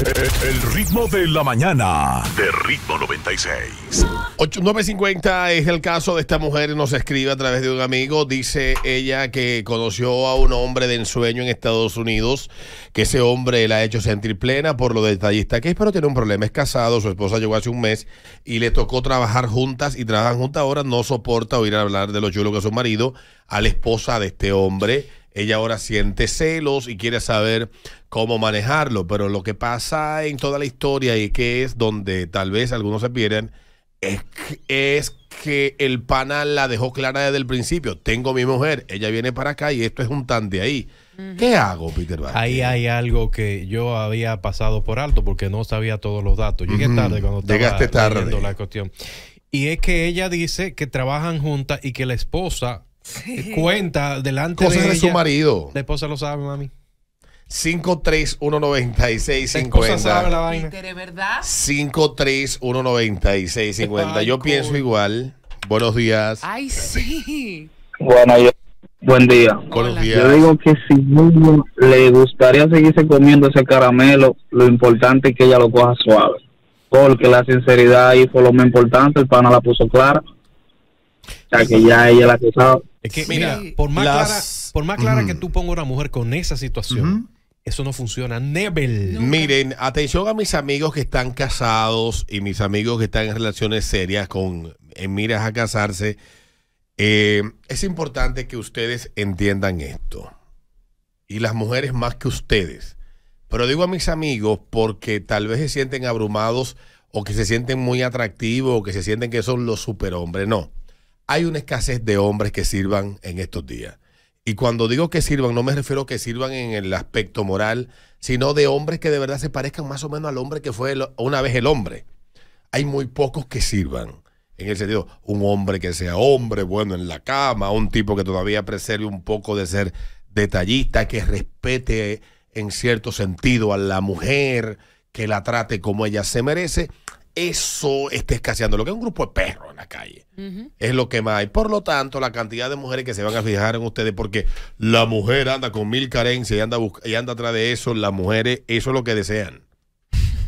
El ritmo de la mañana. De ritmo 96. 8950 es el caso de esta mujer. Nos escribe a través de un amigo. Dice ella que conoció a un hombre de ensueño en Estados Unidos. Que ese hombre la ha hecho sentir plena por lo detallista que es, pero tiene un problema. Es casado. Su esposa llegó hace un mes y le tocó trabajar juntas y trabajan juntas ahora. No soporta oír hablar de lo chulo que su marido a la esposa de este hombre ella ahora siente celos y quiere saber cómo manejarlo, pero lo que pasa en toda la historia y que es donde tal vez algunos se pierden es, que el pana la dejó clara desde el principio. Tengo mi mujer, ella viene para acá y esto es un tan de ahí. ¿Qué hago, Peter Ahí hay algo que yo había pasado por alto porque no sabía todos los datos. Llegué tarde cuando estaba la cuestión. Y es que ella dice que trabajan juntas y que la esposa cuenta delante de, de su marido. La esposa lo sabe, mami. 5319650. verdad? 5319650. Yo pienso igual. Buenos días. Ay, sí. Bueno, yo, buen día. Buenos días. Yo digo que si uno le gustaría seguirse comiendo ese caramelo, lo importante es que ella lo coja suave. Porque la sinceridad ahí fue lo más importante. El pana la puso clara que ya ella la Es que, mira, por más, clara, por más clara que tú pongas una mujer con esa situación, eso no funciona. Nebel. Miren, atención a mis amigos que están casados y mis amigos que están en relaciones serias con miras a casarse. Eh, es importante que ustedes entiendan esto. Y las mujeres más que ustedes. Pero digo a mis amigos porque tal vez se sienten abrumados o que se sienten muy atractivos o que se sienten que son los superhombres. No hay una escasez de hombres que sirvan en estos días. Y cuando digo que sirvan, no me refiero a que sirvan en el aspecto moral, sino de hombres que de verdad se parezcan más o menos al hombre que fue una vez el hombre. Hay muy pocos que sirvan. En el sentido, un hombre que sea hombre, bueno, en la cama, un tipo que todavía preserve un poco de ser detallista, que respete en cierto sentido a la mujer, que la trate como ella se merece. Eso está escaseando. Lo que es un grupo de perros calle. Es lo que más hay. Por lo tanto, la cantidad de mujeres que se van a fijar en ustedes, porque la mujer anda con mil carencias y anda, y anda atrás de eso, las mujeres, eso es lo que desean.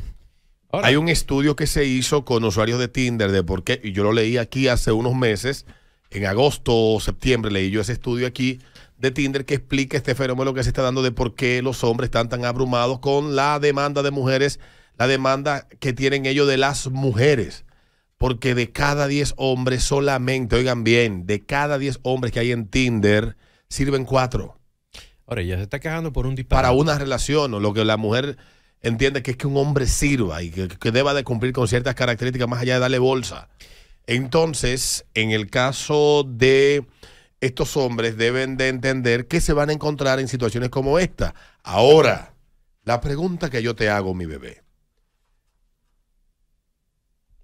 Hay un estudio que se hizo con usuarios de Tinder de por qué, y yo lo leí aquí hace unos meses, en agosto o septiembre leí yo ese estudio aquí de Tinder que explica este fenómeno que se está dando de por qué los hombres están tan abrumados con la demanda de mujeres, la demanda que tienen ellos de las mujeres porque de cada 10 hombres solamente, oigan bien, de cada 10 hombres que hay en Tinder, sirven 4. Ahora, ella se está quejando por un disparo. Para una relación, o lo que la mujer entiende que es que un hombre sirva y que, que deba de cumplir con ciertas características más allá de darle bolsa. Entonces, en el caso de estos hombres, deben de entender que se van a encontrar en situaciones como esta. Ahora, la pregunta que yo te hago, mi bebé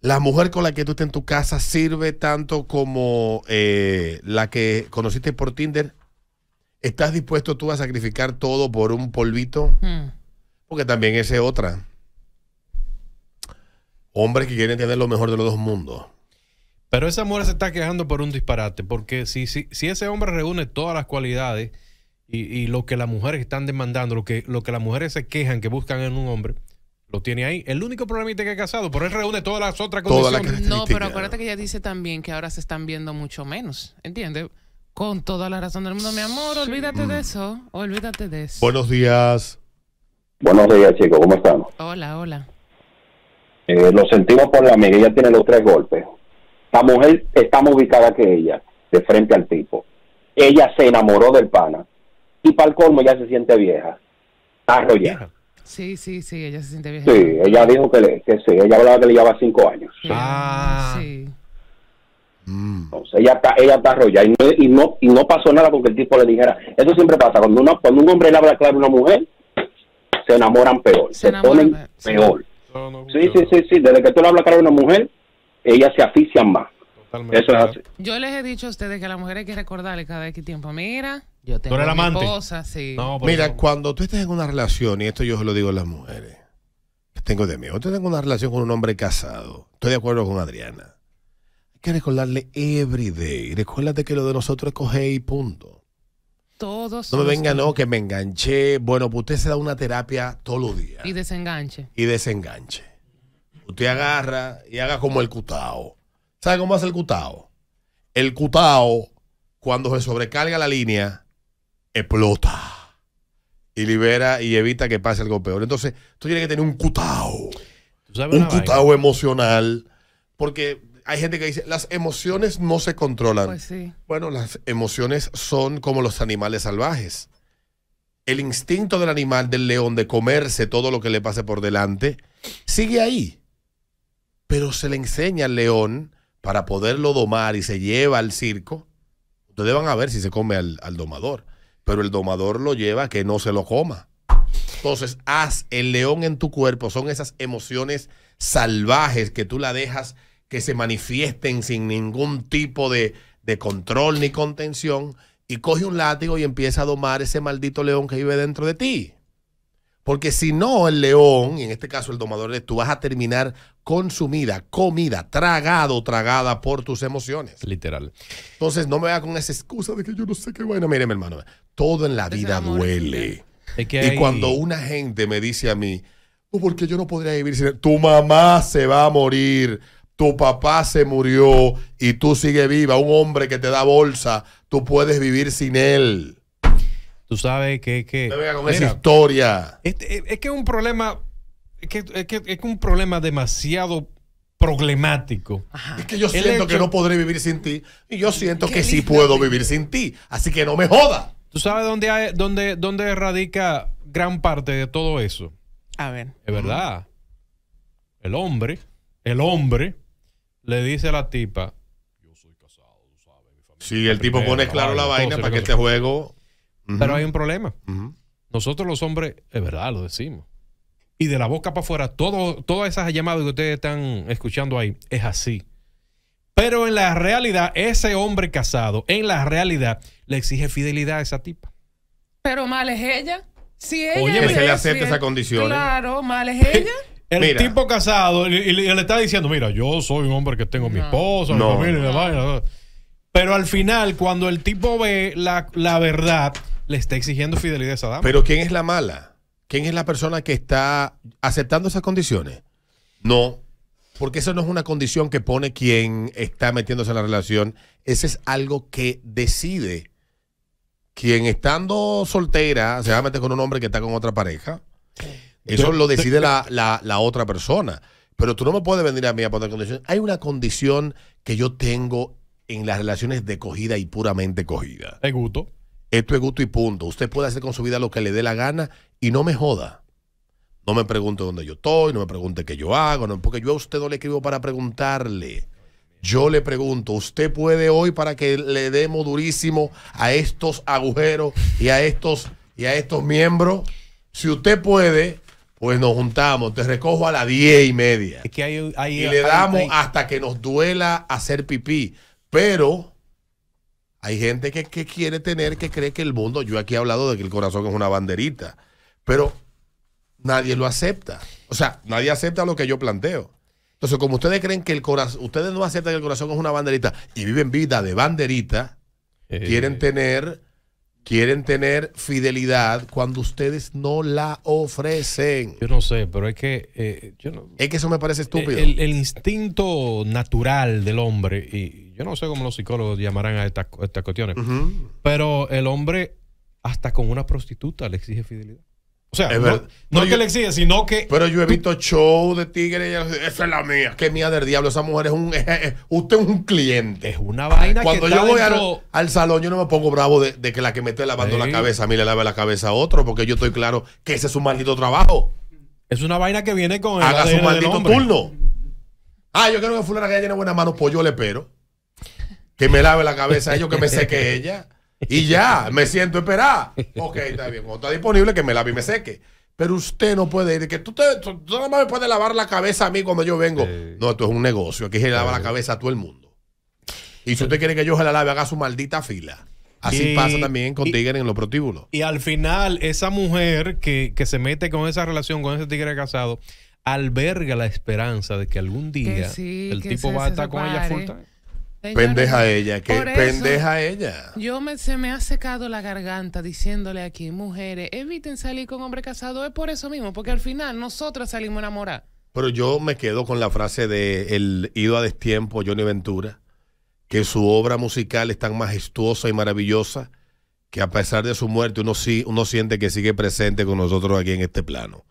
la mujer con la que tú estás en tu casa sirve tanto como eh, la que conociste por Tinder? ¿Estás dispuesto tú a sacrificar todo por un polvito? Hmm. Porque también ese es otra. Hombres que quieren tener lo mejor de los dos mundos. Pero esa mujer se está quejando por un disparate, porque si, si, si ese hombre reúne todas las cualidades y, lo que las mujeres están demandando, lo que, lo que las mujeres se quejan que buscan en un hombre, lo tiene ahí. El único problemita que ha casado, pero él reúne todas las otras condiciones. no, pero acuérdate que ella dice también que ahora se están viendo mucho menos, ¿entiendes? Con toda la razón del mundo, mi amor, olvídate de mm. eso, olvídate de eso. Buenos días. Buenos días, chicos, ¿cómo estamos? Hola, hola. Eh, lo sentimos por la amiga, ella tiene los tres golpes. La mujer está más ubicada que ella, de frente al tipo. Ella se enamoró del pana y para el colmo ya se siente vieja. Está arrollada. Sí, sí, sí, ella se siente vieja. Sí, ella dijo que, sí, ella hablaba que le llevaba cinco años. Ah, sí. Mm. Entonces, ella está, ella está arrollada y no, y, no, y no pasó nada porque el tipo le dijera. Eso siempre pasa. Cuando, uno cuando un hombre le habla claro a una mujer, se enamoran peor. Se, ponen peor. sí, sí, sí, sí. Desde que tú le hablas claro a una mujer, ellas se asfixian más. Eso es así. Yo les he dicho a ustedes que a las mujeres hay que recordarle cada vez que tiempo. Mira, yo tengo Mira, cuando tú estás en una relación, y esto yo se lo digo a las mujeres, tengo de miedo. Yo tengo una relación con un hombre casado. Estoy de acuerdo con Adriana. Hay que recordarle every day. Recuérdate que lo de nosotros es coger y punto. Todos. No me venga, no, que me enganché. Bueno, pues usted se da una terapia todos los días. Y desenganche. Y desenganche. Usted agarra y haga como el cutao. ¿Sabe cómo hace el cutao? El cutao, cuando se sobrecarga la línea, explota y libera y evita que pase algo peor. Entonces, tú tienes que tener un cutao, un cutao emocional, porque hay gente que dice, las emociones no se controlan. Pues bueno, las emociones son como los animales salvajes. El instinto del animal, del león, de comerse todo lo que le pase por delante, sigue ahí. Pero se le enseña al león para poderlo domar y se lleva al circo. Ustedes van a ver si se come al, al domador pero el domador lo lleva que no se lo coma. Entonces, haz el león en tu cuerpo, son esas emociones salvajes que tú la dejas que se manifiesten sin ningún tipo de, control ni contención, y coge un látigo y empieza a domar ese maldito león que vive dentro de ti. Porque si no, el león, y en este caso el domador, tú vas a terminar consumida, comida, tragado, tragada por tus emociones. Literal. Entonces, no me vaya con esa excusa de que yo no sé qué vaina. Mire, mi hermano, todo en la vida duele. y cuando una gente me dice a mí, por qué yo no podría vivir sin... él? Tu mamá se va a morir, tu papá se murió y tú sigues viva. Un hombre que te da bolsa, tú puedes vivir sin él. Tú sabes que... esa historia. Este, es, que es un problema... Es que, es un problema demasiado problemático. Es que yo siento que no podré vivir sin ti y yo siento que sí puedo vivir sin ti. Así que no me jodas. ¿Tú sabes dónde, dónde, dónde radica gran parte de todo eso? A ver. Es verdad. El hombre, el hombre, le dice a la tipa, yo soy casado, tú Sí, el tipo pone claro la vaina para que este juego... Pero hay un problema. Nosotros los hombres, es verdad, lo decimos. Y de la boca para afuera, todo, todas esas llamadas que ustedes están escuchando ahí, es así. Pero en la realidad, ese hombre casado, en la realidad, le exige fidelidad a esa tipa. Pero mal es ella. Si ella Oye, que le acepta esa condición. ¿eh? Claro, mal es eh, ella. El tipo casado y, le está diciendo, mira, yo soy un hombre que tengo mi esposa, mi familia, Pero al final, cuando el tipo ve la, verdad, le está exigiendo fidelidad a esa dama. Pero ¿quién es la mala? ¿Quién es la persona que está aceptando esas condiciones? No, porque eso no es una condición que pone quien está metiéndose en la relación, ese es algo que decide quien estando soltera se va a meter con un hombre que está con otra pareja. Eso lo decide la, la, otra persona. Pero tú no me puedes venir a mí a poner condiciones. Hay una condición que yo tengo en las relaciones de cogida y puramente cogida. Es gusto. Esto es gusto y punto. Usted puede hacer con su vida lo que le dé la gana y no me joda. No me pregunte dónde yo estoy, no me pregunte qué yo hago, no, porque yo a usted no le escribo para preguntarle. Yo le pregunto, ¿usted puede hoy para que le demos durísimo a estos agujeros y a estos, y estos miembros? Si usted puede, pues nos juntamos. Te recojo a las diez y media. y le damos hasta que nos duela hacer pipí. Pero hay gente que, que quiere tener, que cree que el mundo, yo aquí he hablado de que el corazón es una banderita. Pero nadie lo acepta. O sea, nadie acepta lo que yo planteo. Entonces, como ustedes creen que el corazón, ustedes no aceptan que el corazón es una banderita y viven vida de banderita, eh. quieren tener quieren tener fidelidad cuando ustedes no la ofrecen. Yo no sé, pero es que... Eh, yo es que eso me parece eh, estúpido. El, instinto natural del hombre, y yo no sé cómo los psicólogos llamarán a estas, cuestiones, pero el hombre hasta con una prostituta le exige fidelidad. O sea, no, es que le exige, sino que. Pero yo he visto show de tigre y esa es la mía. Qué mía del diablo, esa mujer es un. usted es un cliente. Es una vaina Cuando yo voy al, salón, yo no me pongo bravo de, que la que me esté lavando la cabeza a mí le lave la cabeza a otro, porque yo estoy claro que ese es un maldito trabajo. Es una vaina que viene con. El Haga su maldito turno. Ah, yo creo que Fulana que ella tiene buenas manos, pues yo le espero. Que me lave la cabeza a ellos, que me seque ella. y ya, me siento esperada. Ok, está bien. Cuando está disponible, que me lave y me seque. Pero usted no puede ir, que tú, te, nada más me puedes lavar la cabeza a mí cuando yo vengo. no, esto es un negocio. Aquí se lava la cabeza a todo el mundo. Y si usted quiere que yo se la lave, haga su maldita fila. Así pasa también con Tigre en los protíbulos. Y al final, esa mujer que, se mete con esa relación, con ese tigre casado, alberga la esperanza de que algún día el tipo va a estar con ella full pendeja ella, pendeja ella. Yo me, se me ha secado la garganta diciéndole aquí, mujeres, eviten salir con hombre casado, es por eso mismo, porque al final nosotras salimos enamoradas. Pero yo me quedo con la frase de el ido a destiempo Johnny Ventura, que su obra musical es tan majestuosa y maravillosa que a pesar de su muerte uno, sí, uno siente que sigue presente con nosotros aquí en este plano.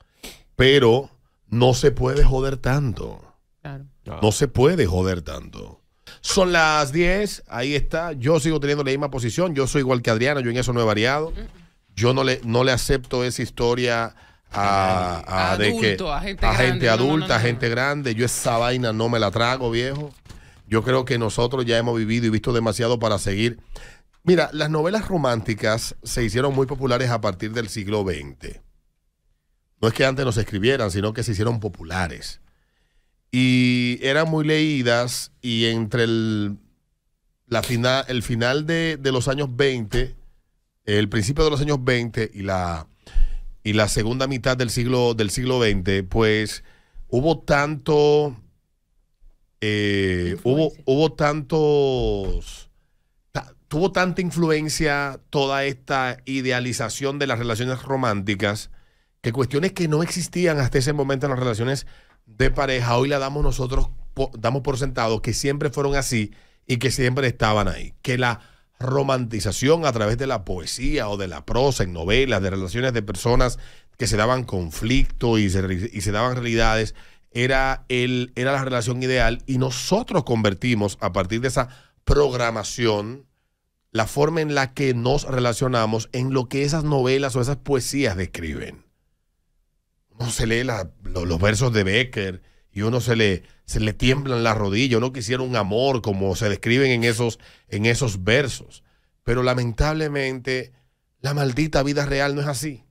Pero no se puede joder tanto. Ah. No se puede joder tanto. Son las 10, ahí está. Yo sigo teniendo la misma posición. Yo soy igual que Adriana, yo en eso no he variado. Yo no le, no le acepto esa historia a, de que, a gente, adulta, a gente grande. Yo esa vaina no me la trago, viejo. Yo creo que nosotros ya hemos vivido y visto demasiado para seguir. Mira, las novelas románticas se hicieron muy populares a partir del siglo XX. No es que antes no se escribieran, sino que se hicieron populares. Y eran muy leídas y entre el, la final, el final de, de, los años 20, el principio de los años 20 y la, y la segunda mitad del siglo, del siglo 20 pues hubo tanto... Eh, hubo, hubo tantos... tuvo tanta influencia toda esta idealización de las relaciones románticas que cuestiones que no existían hasta ese momento en las relaciones románticas de pareja hoy la damos nosotros, damos por sentado que siempre fueron así y que siempre estaban ahí. Que la romantización a través de la poesía o de la prosa en novelas, de relaciones de personas que se daban conflicto y se, y se daban realidades, era, el, era la relación ideal y nosotros convertimos a partir de esa programación la forma en la que nos relacionamos en lo que esas novelas o esas poesías describen uno se lee los, versos de Becker y uno se le, se le tiemblan las rodillas, uno quisiera un amor como se describen en esos, en esos versos. Pero lamentablemente la maldita vida real no es así.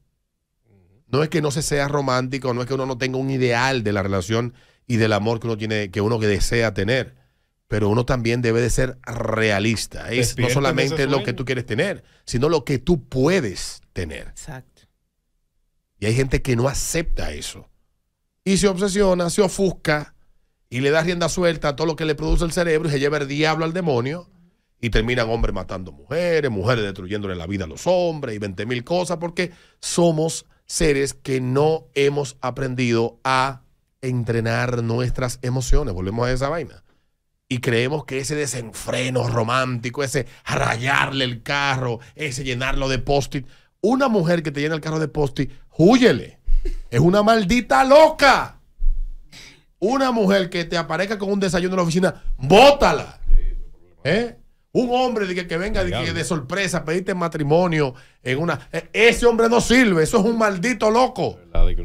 No es que no se sea romántico, no es que uno no tenga un ideal de la relación y del amor que uno tiene, que uno que desea tener, pero uno también debe de ser realista. Es no solamente lo que tú quieres tener, sino lo que tú puedes tener. Exacto. Y hay gente que no acepta eso. Y se obsesiona, se ofusca y le da rienda suelta a todo lo que le produce el cerebro y se lleva el diablo al demonio y terminan hombres matando mujeres, mujeres destruyéndole la vida a los hombres y 20 mil cosas porque somos seres que no hemos aprendido a entrenar nuestras emociones. Volvemos a esa vaina. Y creemos que ese desenfreno romántico, ese rayarle el carro, ese llenarlo de post-it, una mujer que te llena el carro de posti, húyele. Es una maldita loca. Una mujer que te aparezca con un desayuno en la oficina, bótala. ¿Eh? Un hombre de que, venga de, sorpresa, pediste matrimonio en una. E, ese hombre no sirve, eso es un maldito loco.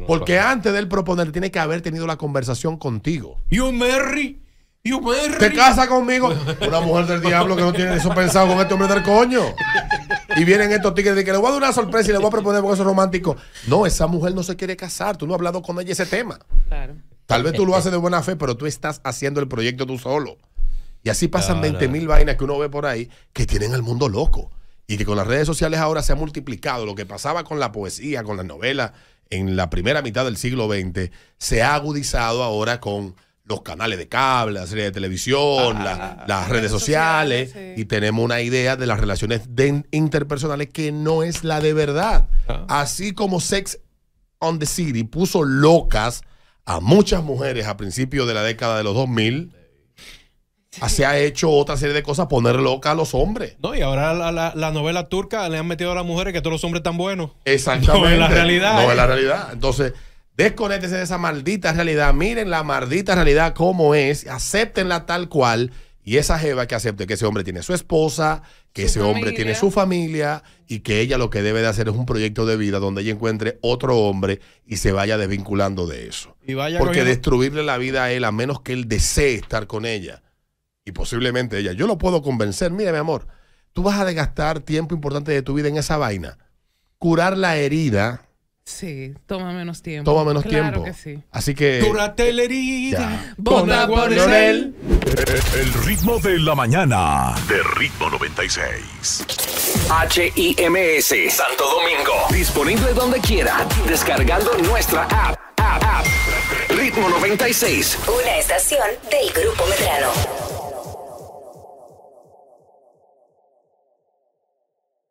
Porque antes de él proponer, tiene que haber tenido la conversación contigo. ¿Y un Merry? Te casa conmigo. Una mujer del diablo que no tiene eso pensado con este hombre del coño. Y vienen estos tickets de que le voy a dar una sorpresa y le voy a proponer porque eso es romántico. No, esa mujer no se quiere casar. Tú no has hablado con ella ese tema. Claro. Tal vez tú lo haces de buena fe, pero tú estás haciendo el proyecto tú solo. Y así pasan 20.000 vainas que uno ve por ahí que tienen al mundo loco. Y que con las redes sociales ahora se ha multiplicado. Lo que pasaba con la poesía, con las novelas en la primera mitad del siglo XX, se ha agudizado ahora con los canales de cable, la serie de televisión, ah, las redes sociales, y tenemos una idea de las relaciones interpersonales que no es la de verdad. Ah. Así como Sex on the City puso locas a muchas mujeres a principios de la década de los 2000, se ha hecho otra serie de cosas poner loca a los hombres. No, y ahora la, la, novela turca le han metido a las mujeres que todos los hombres están buenos. Exactamente. No es la realidad. No es la eh. realidad. Entonces, Desconéctese de esa maldita realidad. Miren la maldita realidad como es. aceptenla tal cual. Y esa jeva que acepte que ese hombre tiene su esposa, que ese hombre tiene su familia y que ella lo que debe de hacer es un proyecto de vida donde ella encuentre otro hombre y se vaya desvinculando de eso. Y vaya Porque destruirle la vida a él a menos que él desee estar con ella y posiblemente ella, yo lo puedo convencer, mire mi amor, tú vas a desgastar tiempo importante de tu vida en esa vaina. Curar la herida Sí, toma menos tiempo. Toma menos tiempo. Así que. Durate la el, ritmo de la mañana. De ritmo 96. h i Santo Domingo. Disponible donde quiera. Descargando nuestra app. App. Ritmo 96. Una estación del Grupo Medrano.